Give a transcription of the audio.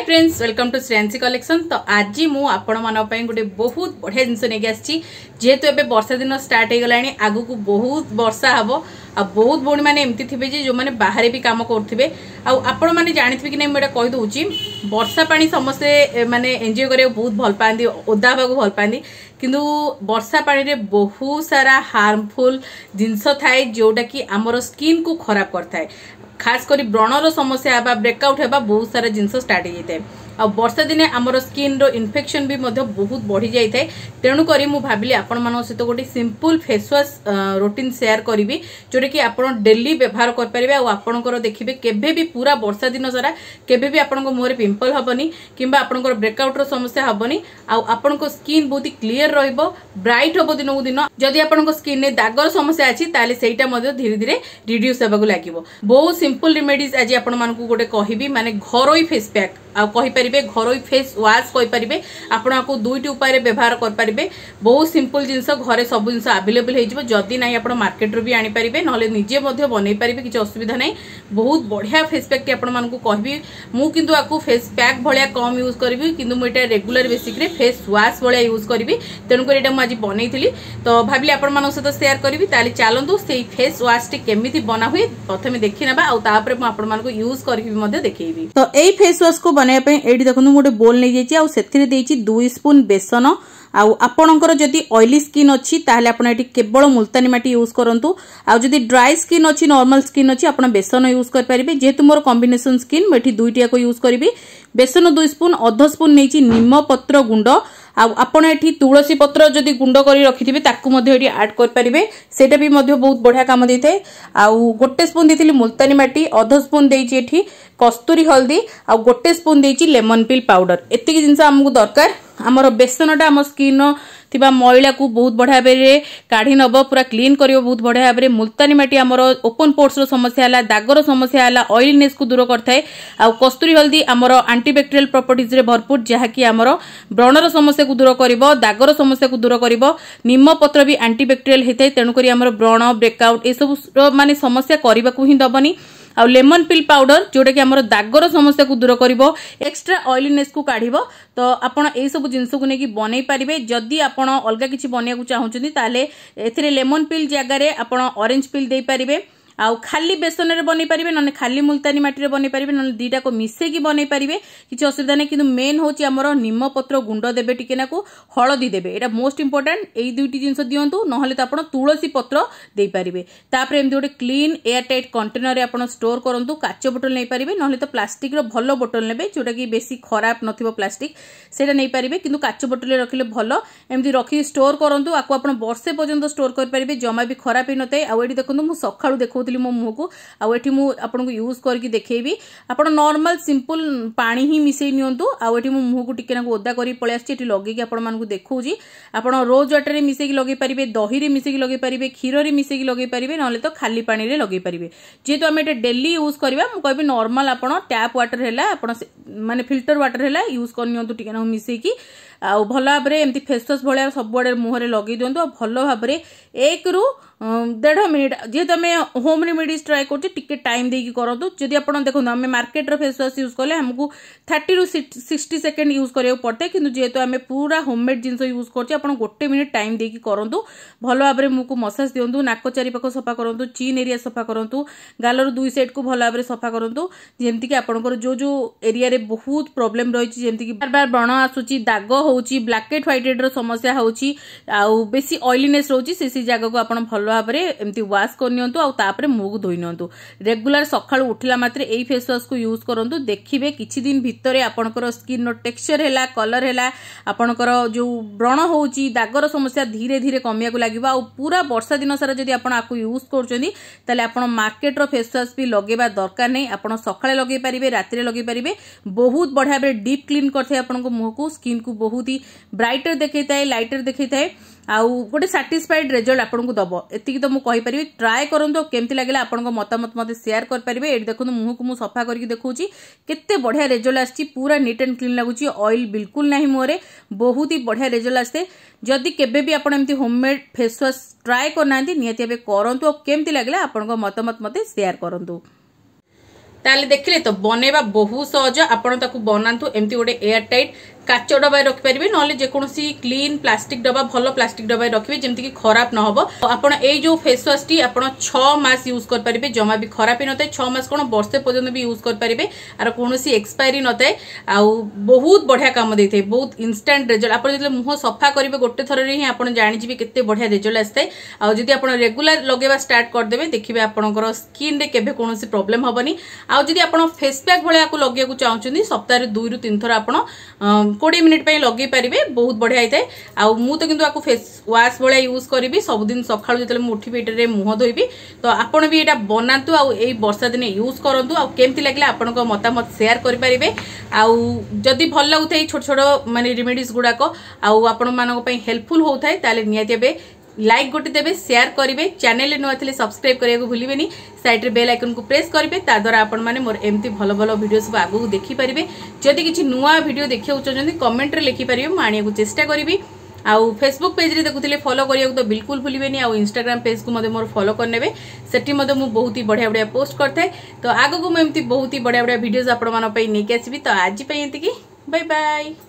high friends welcome to শ্রেয়াnsy collection তো আজি মু আপনার গোটে বহুত বড়িয়া জিনিস নিয়ে আসছি যেহেতু এবে বর্ষা দিন স্টার্ট হয়ে গলা আগুক বহুত বর্ষা হব আহত ভৌণী মানে এমতি থাকবে যে যে বাহারে বি কাম করুবে আপন মানে জাঁথিবে কি না এটা কেদেছি বর্ষা পা সমস্তে মানে এনজয় করা বহুত ভাল পাঁচ ওদা হওয়া ভাল পাঁচ କିନ୍ତୁ ବର୍ଷା ପାଣିରେ ବହୁତ ସାରା ହାର୍ମଫୁଲ୍ ଜିନିଷ ଥାଏ ଯେଉଁଟାକି ଆମର ସ୍କିନ୍କୁ ଖରାପ କରିଥାଏ ଖାସ୍ କରି ବ୍ରଣର ସମସ୍ୟା ହେବା ବ୍ରେକ୍ଆଉଟ୍ ହେବା ବହୁତ ସାରା ଜିନିଷ ଷ୍ଟାର୍ଟ ହେଇଯାଇଥାଏ ଆଉ ବର୍ଷା ଦିନେ ଆମର ସ୍କିନ୍ର ଇନଫେକ୍ସନ୍ ବି ମଧ୍ୟ ବହୁତ ବଢ଼ିଯାଇଥାଏ ତେଣୁକରି ମୁଁ ଭାବିଲି ଆପଣମାନଙ୍କ ସହିତ ଗୋଟେ ସିମ୍ପୁଲ୍ ଫେସ୍ୱାଶ୍ ରୁଟିନ୍ ସେୟାର କରିବି ଯେଉଁଟାକି ଆପଣ ଡେଲି ବ୍ୟବହାର କରିପାରିବେ ଆଉ ଆପଣଙ୍କର ଦେଖିବେ କେବେ ବି ପୁରା ବର୍ଷା ଦିନ ସାରା କେବେ ବି ଆପଣଙ୍କ ମୁହଁରେ ପିମ୍ପଲ୍ ହେବନି କିମ୍ବା ଆପଣଙ୍କର ବ୍ରେକଆଉଟ୍ର ସମସ୍ୟା ହେବନି ଆଉ ଆପଣଙ୍କ ସ୍କିନ୍ ବହୁତ କ୍ଲିୟର୍ ରହିବ ବ୍ରାଇଟ୍ ହେବ ଦିନକୁ ଦିନ ଯଦି ଆପଣଙ୍କ ସ୍କିନ୍ରେ ଦାଗର ସମସ୍ୟା ଅଛି ତାହେଲେ ସେଇଟା ମଧ୍ୟ ଧୀରେ ଧୀରେ ରିଡ୍ୟୁସ୍ ହେବାକୁ ଲାଗିବ ବହୁତ ସିମ୍ପଲ୍ ରିମେଡ଼ିଜ୍ ଆଜି ଆପଣମାନଙ୍କୁ ଗୋଟେ କହିବି ମାନେ ଘରୋଇ ଫେସ୍ ପ୍ୟାକ୍ आपारे घर फेस व्वाश करें आपण आपको दुईट उपाय व्यवहार करेंगे बहुत सिंपल जिनस घर सब जिन आभेलेबल होदी ना आप रू भी आनीपर ना निजे बनई पारे असुविधा ना बहुत बढ़िया फेस पैक आपको कहबी मुझे आपको फेस पैक भाया कम यूज करी कि रेगुला बेसिक्रे फेस व्वाश भाया यूज करी तेणुकर यहाँ मुझे बनई तो भाविली आपण सहित सेयार करी ताली चलतु से फेस टी केमी बना हुए प्रथम देखने ना यूज करी देखी तो यही फेस को અને આ પે એટી દેખુ હું મોટે બોલ લે જે ચી આ સેતરે દે ચી 2 સ્પોન बेसन આ આપણકો જોદી ઓઇલી સ્કિન ઓછી તાહલે આપણ એટી કેબળ મુલતાની માટી યુઝ કરંતુ આ જોદી ડ્રાય સ્કિન ઓછી નોર્મલ સ્કિન ઓછી આપણ बेसन યુઝ કરી પરિબે જેતુ મોર કોમ્બિનેશન સ્કિન મેટી 2 ટિયા કો યુઝ કરીબે बेसन 2 સ્પોન અડધો સ્પોન લે ચી નિમ પત્ર ગુન્ડો ଆଉ ଆପଣ ଏଠି ତୁଳସୀ ପତ୍ର ଯଦି ଗୁଣ୍ଡ କରି ରଖିଥିବେ ତାକୁ ମଧ୍ୟ ଏଠି ଆଡ଼୍ କରିପାରିବେ ସେଇଟା ବି ମଧ୍ୟ ବହୁତ ବଢ଼ିଆ କାମ ଦେଇଥାଏ ଆଉ ଗୋଟେ ସ୍ପୁନ୍ ଦେଇଥିଲି ମୁଲତାନୀ ମାଟି ଅଧ ସ୍ପୁନ୍ ଦେଇଛି ଏଠି କସ୍ତୁରୀ ହଳଦୀ ଆଉ ଗୋଟେ ସ୍ପୁନ୍ ଦେଇଛି ଲେମନ୍ ପିଲ୍ ପାଉଡ଼ର୍ ଏତିକି ଜିନିଷ ଆମକୁ ଦରକାର ଆମର ବେସନଟା ଆମ ସ୍କିନ୍ର ଥିବା ମଇଳାକୁ ବହୁତ ବଢ଼ିଆ ଭାବରେ କାଢ଼ି ନେବ ପୁରା କ୍ଲିନ୍ କରିବ ବହୁତ ବଢ଼ିଆ ଭାବରେ ମୁଲତାନୀ ମାଟି ଆମର ଓପନ୍ ପୋର୍ଟସର ସମସ୍ୟା ହେଲା ଦାଗର ସମସ୍ୟା ହେଲା ଅଏଲିନେସ୍କୁ ଦୂର କରିଥାଏ ଆଉ କସ୍ତୁରୀ ହଳଦୀ ଆମର ଆଣ୍ଟିବ୍ୟାକ୍ଟେରିଆଲ ପ୍ରପର୍ଟିଜ୍ରେ ଭରପୁର ଯାହାକି ଆମର ବ୍ରଣର ସମସ୍ୟାକୁ ଦୂର କରିବ ଦାଗର ସମସ୍ୟାକୁ ଦୂର କରିବ ନିମପତ୍ର ବି ଆଣ୍ଟିବ୍ୟାକ୍ଟେରିଆଲ ହୋଇଥାଏ ତେଣୁକରି ଆମର ବ୍ରଣ ବ୍ରେକଆଉଟ୍ ଏସବୁ ମାନେ ସମସ୍ୟା କରିବାକୁ ହିଁ ଦେବନି ଆଉ ଲେମନ୍ ପିଲ୍ ପାଉଡର ଯେଉଁଟାକି ଆମର ଦାଗର ସମସ୍ୟାକୁ ଦୂର କରିବ ଏକ୍ସଟ୍ରା ଅଏଲିନେସ୍କୁ କାଢ଼ିବ ତ ଆପଣ ଏଇସବୁ ଜିନିଷକୁ ନେଇକି ବନେଇ ପାରିବେ ଯଦି ଆପଣ ଅଲଗା କିଛି ବନେଇବାକୁ ଚାହୁଁଛନ୍ତି ତାହେଲେ ଏଥିରେ ଲେମନ୍ ପିଲ୍ ଜାଗାରେ ଆପଣ ଅରେଞ୍ଜ ପିଲ୍ ଦେଇପାରିବେ আউ খালি বেসনের বনাই পারিবে নলে খালি মুলতানি মাটিরে বনাই পারিবে নলে দুইটাক মিশাইকি বনাই পারিবে কিছু অসুবিধা নেই কিন্তু মেন হচ্ছে আমার নিমপত্র গুণ্ড দেবে টিকে না হলদি দেবে এটা মোস্ট ইম্পর্টাট এই দুইটি জিনিস দিও নহলে তো আপনার তুলসী পত্র ଦେଇପାରିବେ ତାପରେ ଏମିତି ଗୋଟେ କ୍ଲିନ୍ ଏୟାର ଟାଇଟ୍ କଣ୍ଟେନରରେ ଆପଣ ଷ୍ଟୋର କରନ୍ତୁ କାଚ ବୋଟଲ ନେଇପାରିବେ ନହେଲେ ତ ପ୍ଲାଷ୍ଟିକର ଭଲ ବୋଟଲ ନେବେ ଯେଉଁଟାକି ବେଶୀ ଖରାପ ନଥିବ ପ୍ଲାଷ୍ଟିକ ସେଇଟା ନେଇପାରିବେ କିନ୍ତୁ କାଚ ବୋଟଲରେ ରଖିଲେ ଭଲ ଏମିତି ରଖିକି ଷ୍ଟୋର କରନ୍ତୁ ଆକୁ ଆପଣ ବର୍ଷେ ପର୍ଯ୍ୟନ୍ତ ଷ୍ଟୋର କରିପାରିବେ ଜମା ବି ଖରାପ ହେଇନଥାଏ ଆଉ ଏଠି ଦେଖନ୍ତୁ ମୁଁ ସକାଳୁ ଦେଖାଉଥିଲି रखुँ मो मुह को आठ मुझे यूज करके देखे आप नर्माल सिंपल पा ही मिसे आठ मुह को टी ओदा कर पलि आस लगे आपँ देखी आप रोज व्टर में मिसेक लगे पारे दही में मिसेक लगे पारे क्षीर में मिसेक लगे पारे ना तो खाली पा लगे पारे जेहतु आम ये डेली यूज करवा कहि नर्माल आप टैप व्टर है मानते फिल्टर व्टर है यूज करनी मिसेक ଆଉ ଭଲ ଭାବରେ ଏମିତି ଫେସୱାସ୍ ଭଳିଆ ସବୁଆଡ଼େ ମୁହଁରେ ଲଗାଇ ଦିଅନ୍ତୁ ଆଉ ଭଲ ଭାବରେ ଏକରୁ ଦେଢ଼ ମିନିଟ୍ ଯେହେତୁ ତୁମେ ହୋମ୍ ରେମିଡ଼ିଜ୍ ଟ୍ରାଏ କରୁଛ ଟିକେ ଟାଇମ୍ ଦେଇକି କରନ୍ତୁ ଯଦି ଆପଣ ଦେଖନ୍ତୁ ଆମେ ମାର୍କେଟ୍ର ଫେସ୍ ୱାଶ୍ ୟୁଜ୍ କଲେ ଆମକୁ ଥାର୍ଟିରୁ ସିକ୍ସଟି ସେକେଣ୍ଡ ୟୁଜ୍ କରିବାକୁ ପଡ଼ିଥାଏ କିନ୍ତୁ ଯେହେତୁ ଆମେ ପୁରା ହୋମ୍ମେଡ୍ ଜିନିଷ ୟୁଜ୍ କରୁଛେ ଆପଣ ଗୋଟେ ମିନିଟ୍ ଟାଇମ୍ ଦେଇକି କରନ୍ତୁ ଭଲ ଭାବରେ ମୁହଁକୁ ମସାଜ ଦିଅନ୍ତୁ ନାକ ଚାରିପାଖ ସଫା କରନ୍ତୁ ଚିନ୍ ଏରିଆ ସଫା କରନ୍ତୁ ଗାଲରୁ ଦୁଇ ସାଇଡ଼୍କୁ ଭଲ ଭାବରେ ସଫା କରନ୍ତୁ ଯେମିତିକି ଆପଣଙ୍କର ଯେଉଁ ଯେଉଁ ଏରିଆରେ ବହୁତ ପ୍ରୋବ୍ଲେମ୍ ରହିଛି ଯେମିତିକି ବାର ବାର ବ୍ରଣ ଆସୁଛି ଦାଗ हूँ ब्लाक एंड ह्वैटेड्र समस्या हूँ आउ बे अएलीनेस रोच जगह को आज भल भाव एमती व्वाश कर निपर मुग धोई नि रेगुला सका उठला मात्र यही फेसवाश को यूज करूँ देखिए किसी दिन भितर आपंकर स्किन टेक्सचर है कलर है जो व्रण हो दागर समस्या धीरे धीरे कमे लगे आउ पूरा बर्षा दिन सारा जब आपको यूज करते मार्केट्र वाश भी लगे दरकार नहीं आप सका लगे पारे रात लगे पारे बहुत बढ़िया भाव डीप क्लीन कर आप मुह को स्किन को बहुत ବହୁତ ହି ବ୍ରାଇଟର ଦେଖେଇଥାଏ ଲାଇଟର ଦେଖେଇଥାଏ ଆଉ ଗୋଟେ ସାଟିସ୍ଫାଏଡ୍ ରେଜଲ୍ଟ ଆପଣଙ୍କୁ ଦେବ ଏତିକି ତ ମୁଁ କହିପାରିବି ଟ୍ରାଏ କରନ୍ତୁ ଆଉ କେମିତି ଲାଗିଲା ଆପଣଙ୍କ ମତାମତ ମୋତେ ସେୟାର କରିପାରିବେ ଏଇଠି ଦେଖନ୍ତୁ ମୁହଁକୁ ମୁଁ ସଫା କରିକି ଦେଖାଉଛି କେତେ ବଢ଼ିଆ ରେଜଲ୍ଟ ଆସିଛି ପୁରା ନିଟ୍ ଆଣ୍ଡ କ୍ଲିନ୍ ଲାଗୁଛି ଅଏଲ୍ ବିଲକୁଲ ନାହିଁ ମୁହଁରେ ବହୁତ ହି ବଢ଼ିଆ ରେଜଲ୍ଟ ଆସେ ଯଦି କେବେ ବି ଆପଣ ଏମିତି ହୋମମେଡ୍ ଫେସ୍ ୱାଶ୍ ଟ୍ରାଏ କରିନାହାନ୍ତି ନିହାତି ଏବେ କରନ୍ତୁ ଆଉ କେମିତି ଲାଗିଲା ଆପଣଙ୍କ ମତାମତ ମୋତେ ସେୟାର କରନ୍ତୁ ତାହେଲେ ଦେଖିଲେ ତ ବନେଇବା ବହୁତ ସହଜ ଆପଣ ତାକୁ ବନାନ୍ତୁ ଏମିତି ଗୋଟେ ଏୟାର ଟାଇଟ୍ কাচ ডবায় রখিপারে নহলে যেকোনসি ক্লিন প্লাস্টিক ডবা ভাল প্লাস্টিক ডবায় রখবে যেমি খারাপ নহব আপনার এই যে ফেস ওয়াশটি আপনার ছ মাস ইউজ করে পারে জমা বি খারাপ হয়ে নথায় ছ মাস কোণ বর্ষে পর্যন্ত বি ইউজ করে পারে আর কোণী এক্সপায়ারি নথায় আহত বঢ়িয়া কাম দিয়ে বহুত ইনস্ট্যান্ট রেজল্ট আপনার যদি মুহ সফা করবে গোটে থরের হি আপনার জাঁজিবে কেতে বঢ়িয়া রেজল্ট আসে আদি আপনার রেগুলার লগাইবা স্টার্ট করেদেবে দেখবে আপনার স্কিনে কেবে কোণী প্রোবলেম হবনি আদি আপনার ফেস প্যাক ভাল লগাইব চাহুন সপ্তাহে দুই রু তিন থর আপনার কোড়িয়ে মিনিট লগাই পারে বহুত বড়িয়া হয়ে থাকে আুতো কিন্তু আকু ফেস ওয়াশ ভাই ইউজ করবি ସବୁদিନ সকাল যেত উঠবি এটার মুহ ধোবি তো আপনার বি এটা বনাতু এই বর্ষা দিনে ইউজ করতু আমতি লাগলে আপনার মতামত সেয়ার করে পারে আদি ভাল লাগুথাই ছোট ছোট মানে রিমেডিজ গুড়াক আপনার হেল্পফুল হোথায় তাহলে নিহতি এবে लाइक गोटे देते सेयार करेंगे चैनल नुआ थे सब्सक्राइब करने को भूलें सैड्रे बेल आइकन को प्रेस करेंगे ताद्वारा आपने एमती भल भल भिड सब आगू देखिपर जदि किसी नुआ भिड देखा चाहते कमेंट्रे लिखिपारे मुझे आने चेस्टा करी आउ फेसबुक पेज्रे देखुले फलो करने तो बिल्कुल भूलें आउ इंस्टाग्राम पेज को मोर फलो करने से बहुत ही बढ़िया बढ़िया पोस्ट करता तो आगे मुझे बहुत ही बढ़िया बढ़िया भिडियोज आपण मैं तो आज ये बाय बाय